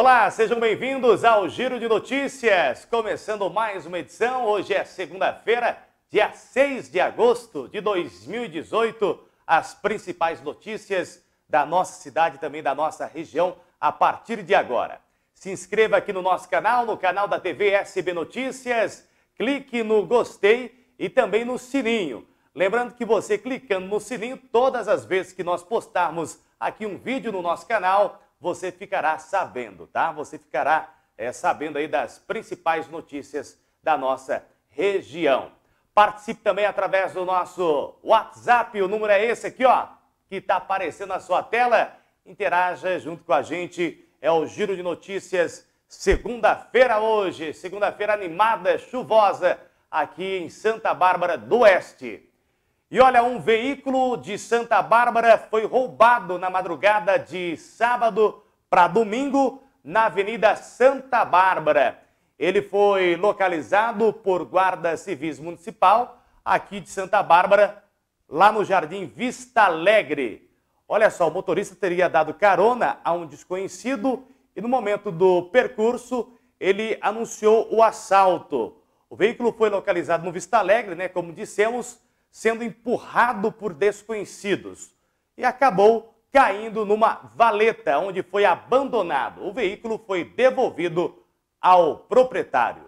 Olá, sejam bem-vindos ao Giro de Notícias, começando mais uma edição. Hoje é segunda-feira, dia 6 de agosto de 2018. As principais notícias da nossa cidade e também da nossa região a partir de agora. Se inscreva aqui no nosso canal, no canal da TV SB Notícias, clique no gostei e também no sininho. Lembrando que você clicando no sininho, todas as vezes que nós postarmos aqui um vídeo no nosso canal, você ficará sabendo, tá? Você ficará é, sabendo aí das principais notícias da nossa região. Participe também através do nosso WhatsApp, o número é esse aqui, ó, que está aparecendo na sua tela. Interaja junto com a gente, é o Giro de Notícias, segunda-feira hoje, segunda-feira animada, chuvosa, aqui em Santa Bárbara do Oeste. E olha, um veículo de Santa Bárbara foi roubado na madrugada de sábado para domingo na Avenida Santa Bárbara. Ele foi localizado por guarda civis municipal aqui de Santa Bárbara, lá no Jardim Vista Alegre. Olha só, o motorista teria dado carona a um desconhecido e no momento do percurso ele anunciou o assalto. O veículo foi localizado no Vista Alegre, né, como dissemos, sendo empurrado por desconhecidos e acabou caindo numa valeta onde foi abandonado. O veículo foi devolvido ao proprietário.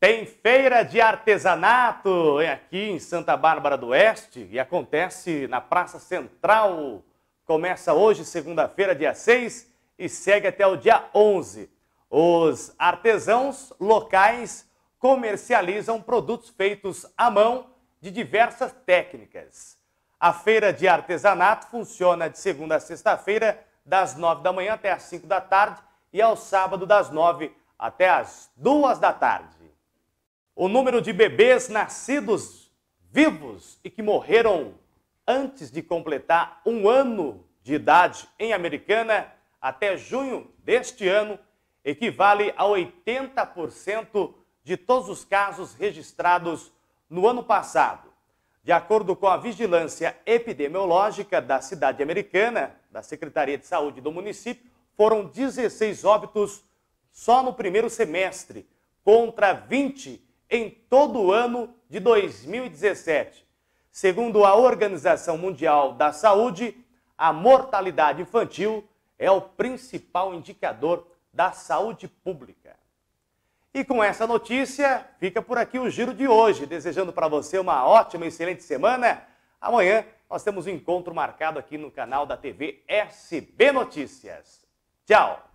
Tem feira de artesanato é aqui em Santa Bárbara do Oeste e acontece na Praça Central. Começa hoje, segunda-feira, dia 6 e segue até o dia 11. Os artesãos locais comercializam produtos feitos à mão de diversas técnicas. A feira de artesanato funciona de segunda a sexta-feira, das nove da manhã até as cinco da tarde e ao sábado das nove até as duas da tarde. O número de bebês nascidos vivos e que morreram antes de completar um ano de idade em Americana até junho deste ano equivale a 80% de todos os casos registrados no ano passado. De acordo com a vigilância epidemiológica da cidade americana, da Secretaria de Saúde do município, foram 16 óbitos só no primeiro semestre, contra 20 em todo o ano de 2017. Segundo a Organização Mundial da Saúde, a mortalidade infantil é o principal indicador da saúde pública. E com essa notícia, fica por aqui o giro de hoje. Desejando para você uma ótima e excelente semana. Amanhã nós temos um encontro marcado aqui no canal da TV SB Notícias. Tchau!